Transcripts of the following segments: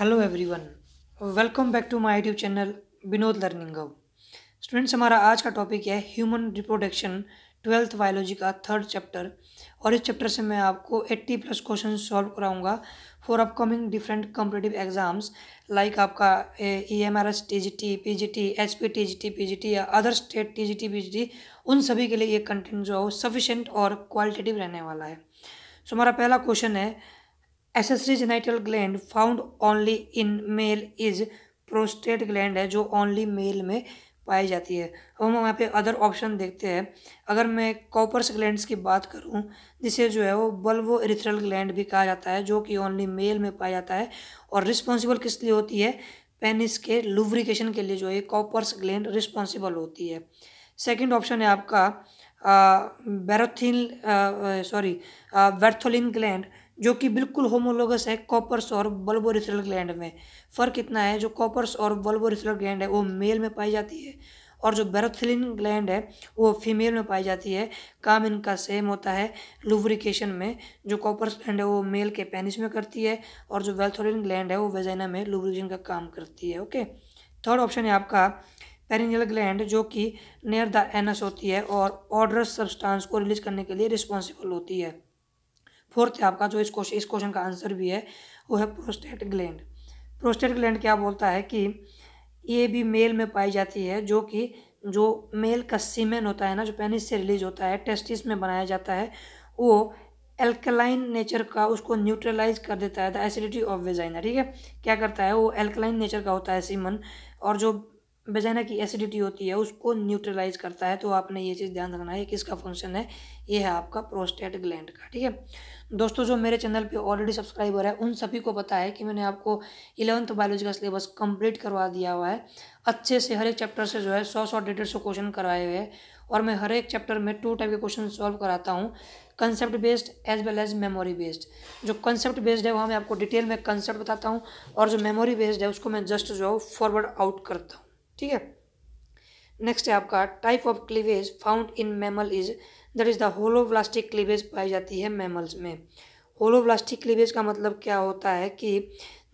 Hello everyone welcome back to my YouTube channel Vinod learning hub students हमारा आज का topic है ह्यूमन रिप्रोडक्शन ट्वेल्थ बायोलॉजी का third chapter और इस चैप्टर से मैं आपको 80 प्लस क्वेश्चन सॉल्व कराऊंगा for upcoming different competitive exams like आपका E M R S T G T P G T H P T G T P G T या other state T G T P G T उन सभी के लिए ये content जो है वो सफिशेंट और क्वालिटेटिव रहने वाला है सो so, हमारा पहला क्वेश्चन है accessory genital gland found only in male is prostate gland है जो ओनली मेल में पाई जाती है अब हम वहाँ पे अदर ऑप्शन देखते हैं अगर मैं कॉपर्स ग्लैंड की बात करूँ जिसे जो है वो बल्वो एरिथ्रल ग्लैंड भी कहा जाता है जो कि ओनली मेल में पाया जाता है और रिस्पॉन्सिबल किस लिए होती है पेनिस के लुब्रिकेशन के लिए जो है कॉपर्स ग्लैंड रिस्पॉन्सिबल होती है सेकेंड ऑप्शन है आपका बैरोथिन सॉरी वैर्थोलिन ग्लैंड जो कि बिल्कुल होमोलोगस है कॉपर्स और बल्बोरिथल ग्लैंड में फ़र्क इतना है जो कॉपर्स और बल्बोरिथल ग्लैंड है वो मेल में पाई जाती है और जो बेरोथिलिन ग्लैंड है वो फीमेल में पाई जाती है काम इनका सेम होता है लुब्रिकेशन में जो कॉपर्स ग्लैंड है वो मेल के पेनिस में करती है और जो वेल्थोलिन ग्लैंड है वो वेजाइना में लुब्रिकेशन का काम करती है ओके थर्ड ऑप्शन है आपका पेरिनियल ग्लैंड जो कि नियर द एनस होती है और ऑर्डर सब्सटांस को रिलीज करने के लिए रिस्पॉन्सिबल होती है फोर्थ है आपका जो इस क्वेश्चन इस क्वेश्चन का आंसर भी है वो है प्रोस्टेट ग्लैंड प्रोस्टेट ग्लैंड क्या बोलता है कि ये भी मेल में पाई जाती है जो कि जो मेल का सीमेन होता है ना जो पेनिस से रिलीज होता है टेस्टिस में बनाया जाता है वो एल्कलाइन नेचर का उसको न्यूट्रलाइज कर देता है द एसिडिटी ऑफ वेजाइना ठीक है क्या करता है वो एल्कलाइन नेचर का होता है सीमन और जो वेजाइना की एसिडिटी होती है उसको न्यूट्रलाइज करता है तो आपने ये चीज़ ध्यान रखना है किसका फंक्शन है ये है आपका प्रोस्टेट ग्लैंड का ठीक है दोस्तों जो मेरे चैनल पे ऑलरेडी सब्सक्राइबर है उन सभी को पता है कि मैंने आपको इलेवंथ बायोलॉजी का सिलेबस कंप्लीट करवा दिया हुआ है अच्छे से हर एक चैप्टर से जो है सौ सौ डेढ़ सौ क्वेश्चन कराए हुए हैं और मैं हर एक चैप्टर में टू टाइप के क्वेश्चन सॉल्व कराता हूँ concept based as well as memory based जो कंसेप्ट बेस्ड है वहाँ मैं आपको डिटेल में कंसेप्ट बताता हूँ और जो मेमोरी बेस्ड है उसको मैं जस्ट जो है फॉरवर्ड आउट करता हूँ ठीक है नेक्स्ट है आपका type of cleavage found in mammal is that is the holoblastic cleavage पाई जाती है मैमल्स में होलोब्लास्टिक क्लीवेज का मतलब क्या होता है कि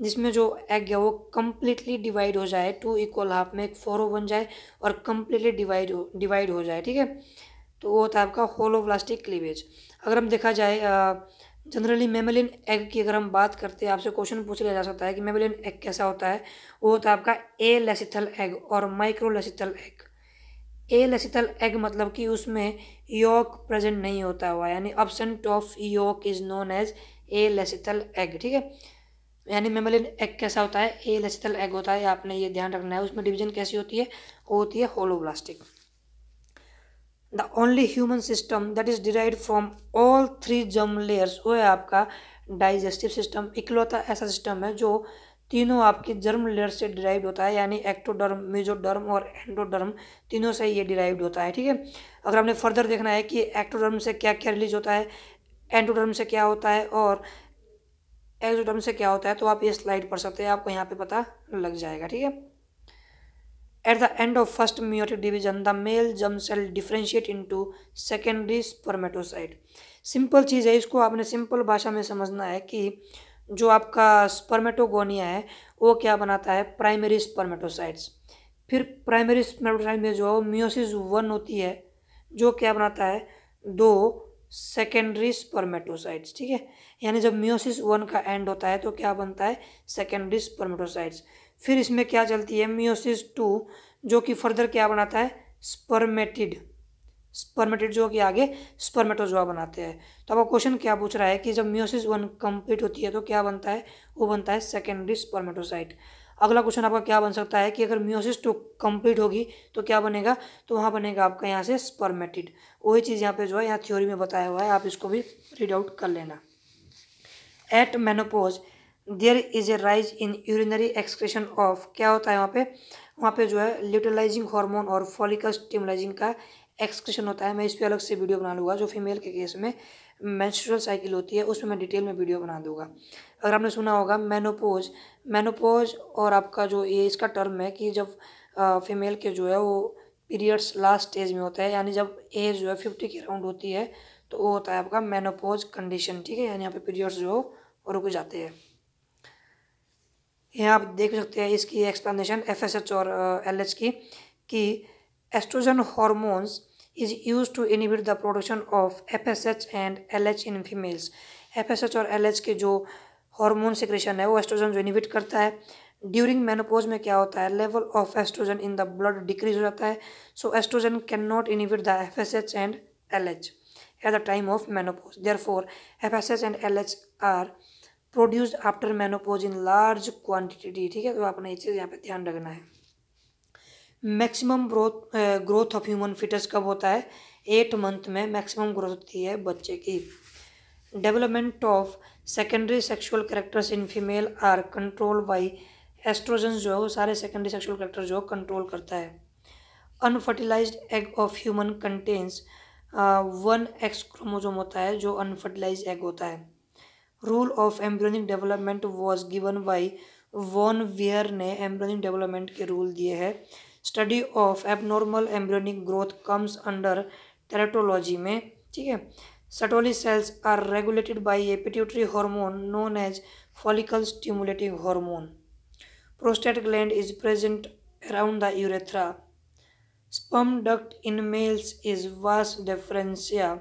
जिसमें जो एग है वो कम्प्लीटली डिवाइड हो जाए टू इक्वल हाफ में एक फोरो बन जाए और कम्प्लीटली डिवाइड हो डिवाइड हो जाए ठीक है तो वो होता है आपका होलोब्लास्टिक क्लीवेज अगर हम देखा जाए जनरली मेमोलिन एग की अगर हम बात करते हैं आपसे क्वेश्चन पूछ लिया जा सकता है कि मेमोलिन एग कैसा होता है वो होता है आपका ए लेसिथल एग और microlecithal egg alecithal egg मतलब कि उसमें योक प्रेजेंट नहीं होता हुआ यानी absent of yolk is known as alecithal egg ठीक है यानी मेमलिन एग कैसा होता है ए लसितल एग होता है आपने ये ध्यान रखना है उसमें डिवीजन कैसी होती है वो होती है holoblastic the only human system that is derived from all three germ layers वो है आपका डाइजेस्टिव सिस्टम इकलौता ऐसा सिस्टम है जो तीनों आपके जर्म लेयर से डिराइव होता है यानी एक्टोडर्म मेजोडर्म और एंडोडर्म तीनों से ये डिराइव्ड होता है ठीक है अगर हमने फर्दर देखना है कि एक्टोडर्म से क्या क्या रिलीज होता है एंडोडर्म से क्या होता है और एक्सोडर्म से क्या होता है तो आप ये स्लाइड पढ़ सकते हैं आपको यहाँ पे पता लग जाएगा ठीक है the end of first first division the male germ cell differentiate into secondary spermatocyte. Simple चीज़ है इसको आपने सिंपल भाषा में समझना है कि जो आपका स्पर्मेटोगोनिया है वो क्या बनाता है प्राइमरी स्पर्मेटोसाइट्स फिर प्राइमरी स्पर्मेटोसाइट में जो है वो वन होती है जो क्या बनाता है दो सेकेंडरी स्पर्मेटोसाइट्स ठीक है यानी जब म्योसिस वन का एंड होता है तो क्या बनता है सेकेंडरी स्पर्मेटोसाइट्स फिर इसमें क्या चलती है म्योसिस टू जो कि फर्दर क्या बनाता है स्पर्मेटिड स्पर्मेटेड जो के आगे स्पर्मेटोजोआ बनाते हैं तो अब क्वेश्चन क्या पूछ रहा है कि जब म्योसिस वन कंप्लीट होती है तो क्या बनता है वो बनता है सेकेंडरी स्पर्मेटोसाइट अगला क्वेश्चन आपका क्या बन सकता है कि अगर म्योसिस टू कंप्लीट होगी तो क्या बनेगा तो वहाँ बनेगा आपका यहाँ से स्पर्मेटिड वही चीज़ यहाँ पे जो है यहाँ थ्योरी में बताया हुआ है आप इसको भी रीड आउट कर लेना at menopause there is a rise in urinary excretion of क्या होता है वहाँ पे वहाँ पे जो है ल्यूटिलाइजिंग हार्मोन और फॉलिकल स्टिमुलाइजिंग का एक्सक्रेशन होता है मैं इस पर अलग से वीडियो बना लूँगा जो फीमेल के केस में मैंस्ट्रुअल साइकिल होती है उसमें मैं डिटेल में वीडियो बना दूंगा अगर आपने सुना होगा मैनोपोज मैनोपोज और आपका जो ये इसका टर्म है कि जब फीमेल के जो है वो पीरियड्स लास्ट स्टेज में होता है यानी जब एज जो है फिफ्टी के राउंड होती है तो वो होता है आपका मैनोपोज कंडीशन ठीक है यानी यहाँ पे पीरियड्स जो हो रुक जाते हैं यहाँ आप देख सकते हैं इसकी एक्सप्लेनेशन एफ और एल की कि estrogen hormones is used to inhibit the production of FSH and LH in females. FSH और LH के जो हार्मोन सिक्रेशन है वो एस्ट्रोजन जो इनिबिट करता है ड्यूरिंग मेनोपोज में क्या होता है level of estrogen in the blood decrease हो जाता है so estrogen can not inhibit the F S H and L H at the time of menopause therefore F S H and L H are produced after menopause in large quantity ठीक है तो आपने ये चीज़ यहाँ पर ध्यान रखना है maximum growth growth of human fetus कब होता है एट मंथ में मैक्सिमम ग्रोथ होती है बच्चे की development of secondary sexual characters in female are control by estrogen जो है वो सारे सेकेंडरी सेक्सुअल करेक्टर जो कंट्रोल करता है unfertilized egg of human contains one X chromosome होता है जो अनफर्टिलाइज एग होता है rule of embryonic development was given by von Baer ने एम्ब्रोनिक डेवलपमेंट के रूल दिए हैं study of abnormal embryonic growth comes under teratology में ठीक है Sertoli cells are regulated by a pituitary hormone known as follicle stimulative hormone prostate gland is present around the urethra sperm duct in males is vas deferentia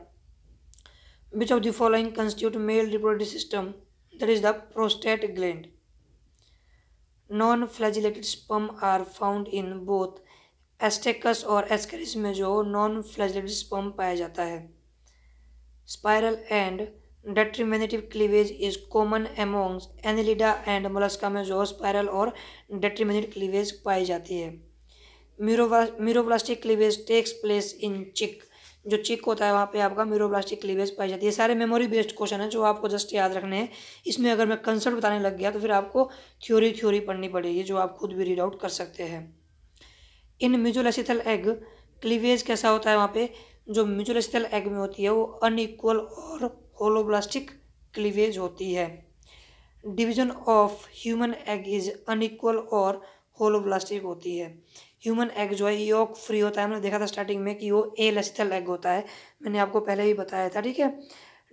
which of the following constitute male reproductive system that is the prostate gland non flagellated sperm are found in both Astacus और Ascaris में जो non flagellated sperm पाया जाता है spiral and determinative cleavage is common amongst Annelida and Mollusca में जो spiral और determinative cleavage पाई जाती है meroblastic cleavage takes place in chick जो चिक होता है वहाँ पे आपका मेरोब्लास्टिक क्लीवेज पाई जाती है सारे मेमोरी बेस्ड क्वेश्चन है जो आपको जस्ट याद रखने हैं इसमें अगर मैं कंसर्ट बताने लग गया तो फिर आपको थ्योरी थ्योरी पढ़नी पड़ेगी जो आप खुद भी रीड आउट कर सकते हैं इन म्यूजुलसिथल एग क्लीवेज कैसा होता है वहाँ पर जो म्यूजुलसिथल एग में होती है वो अनईक्वल और होलोब्लास्टिक क्लीवेज होती है division of human egg is unequal और होलोब्लास्टिक होती है ह्यूमन एग जो है योग फ्री होता है हमने देखा था स्टार्टिंग में कि वो ए लेसिथल एग होता है मैंने आपको पहले ही बताया था ठीक है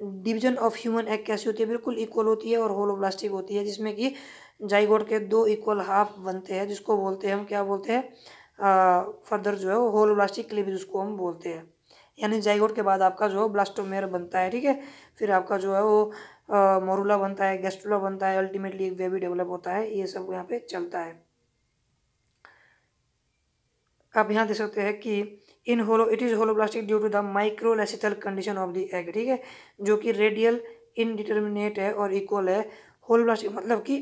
डिवीजन ऑफ ह्यूमन एग कैसी होती है बिल्कुल इक्वल होती है और होलोब्लास्टिक होती है जिसमें कि जाइगोड के दो इक्वल हाफ बनते हैं जिसको बोलते हैं हम क्या बोलते हैं फर्दर जो है वो होलोब्लास्टिक भी जिसको हम बोलते हैं यानी जाइगोड के बाद आपका जो है ब्लास्टोमेयर बनता है ठीक है फिर आपका जो है वो मोरूला बनता है गेस्टूला बनता है अल्टीमेटली एक बेबी डेवलप होता है ये सब यहाँ पे चलता है आप यहाँ देख सकते हैं कि in holo it is holoblastic due to the microlecithal condition of the egg ठीक है जो कि रेडियल इनडिटर्मिनेट है और इक्वल है होलो प्लास्टिक मतलब कि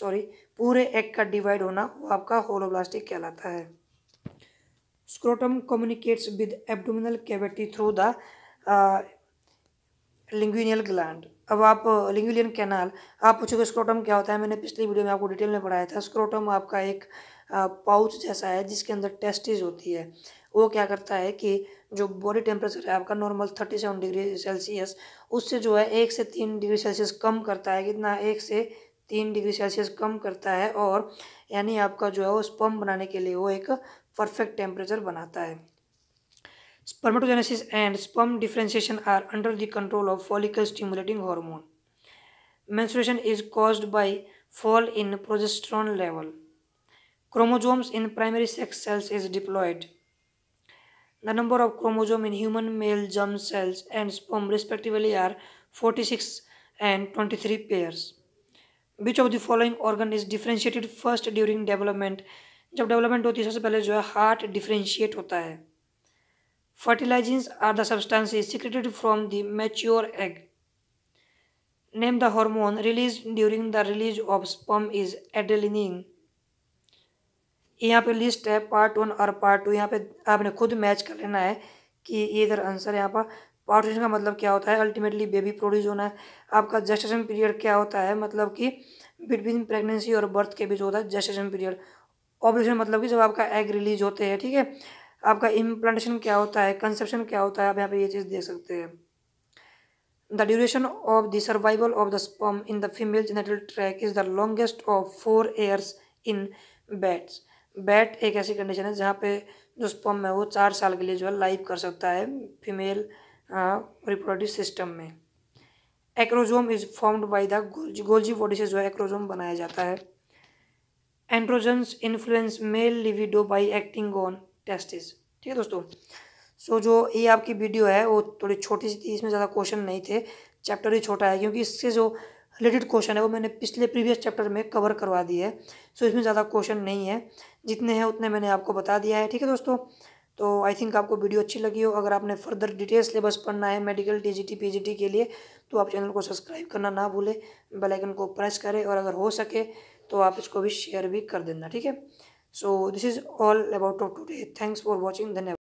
सॉरी पूरे एग का डिवाइड होना वो आपका होलो प्लास्टिक कहलाता है scrotum communicates with abdominal cavity through the inguinal gland अब आप लिंग्विलियन uh, कैनाल आप पूछोगे स्क्रोटम क्या होता है मैंने पिछली वीडियो में आपको डिटेल में पढ़ाया था स्क्रोटम आपका एक uh, पाउच जैसा है जिसके अंदर टेस्टिस होती है वो क्या करता है कि जो बॉडी टेम्परेचर है आपका normal thirty seven degree Celsius उससे जो है एक से तीन डिग्री सेल्सियस कम करता है कितना एक से तीन डिग्री सेल्सियस कम करता है और यानी आपका जो है वो स्पम बनाने के लिए वो एक परफेक्ट टेम्परेचर बनाता है spermatogenesis and sperm differentiation are under the control of follicle stimulating hormone menstruation is caused by fall in progesterone level Chromosomes in primary sex cells is diploid. The number of chromosome in human male germ cells and sperm respectively are 46 and 23 pairs. Which of the following organ is differentiated first during development? जब development होती है सबसे पहले जो है heart differentiate होता है fertilizins are the substances secreted from the mature egg name the hormone release during the release of sperm is adrenaline यहाँ पे लिस्ट है पार्ट वन और पार्ट टू यहाँ पे आपने खुद मैच कर लेना है कि ये इधर आंसर है यहाँ पर पार्ट वन का मतलब क्या होता है अल्टीमेटली बेबी प्रोड्यूस होना है आपका जस्टेशन पीरियड क्या होता है मतलब कि बिटवीन प्रेगनेंसी और बर्थ के बीच होता है जस्टेशन पीरियड ऑपरेशन मतलब कि जब आपका एग रिलीज होते हैं ठीक है आपका इम्प्लांटेशन क्या होता है कंसेप्शन क्या होता है आप यहाँ पर ये चीज़ देख सकते हैं the duration of the survival of the sperm in the female genital tract is the longest of four years in bats bat एक ऐसी कंडीशन है जहाँ पे जो स्पम है वो चार साल के लिए जो है लाइव कर सकता है फीमेल रिप्रोडक्टिव सिस्टम में acrosome is formed by the Golgi body से जो है एक्रोजोम बनाया जाता है androgens influence male libido by acting on testis ठीक है दोस्तों सो so, जो ये आपकी वीडियो है वो थोड़ी छोटी सी थी इसमें ज़्यादा क्वेश्चन नहीं थे चैप्टर ही छोटा है क्योंकि इससे जो रिलेटेड क्वेश्चन है वो मैंने पिछले प्रीवियस चैप्टर में कवर करवा दी है सो इसमें ज़्यादा क्वेश्चन नहीं है जितने हैं उतने मैंने आपको बता दिया है ठीक है दोस्तों तो आई थिंक आपको वीडियो अच्छी लगी हो अगर आपने फर्दर डिटेल सिलेबस पढ़ना है मेडिकल टीजीटी पीजीटी के लिए तो आप चैनल को सब्सक्राइब करना ना भूलें बेलाइकन को प्रेस करें और अगर हो सके तो आप इसको भी शेयर भी कर देना ठीक है so this is all about of today thanks for watching धन्यवाद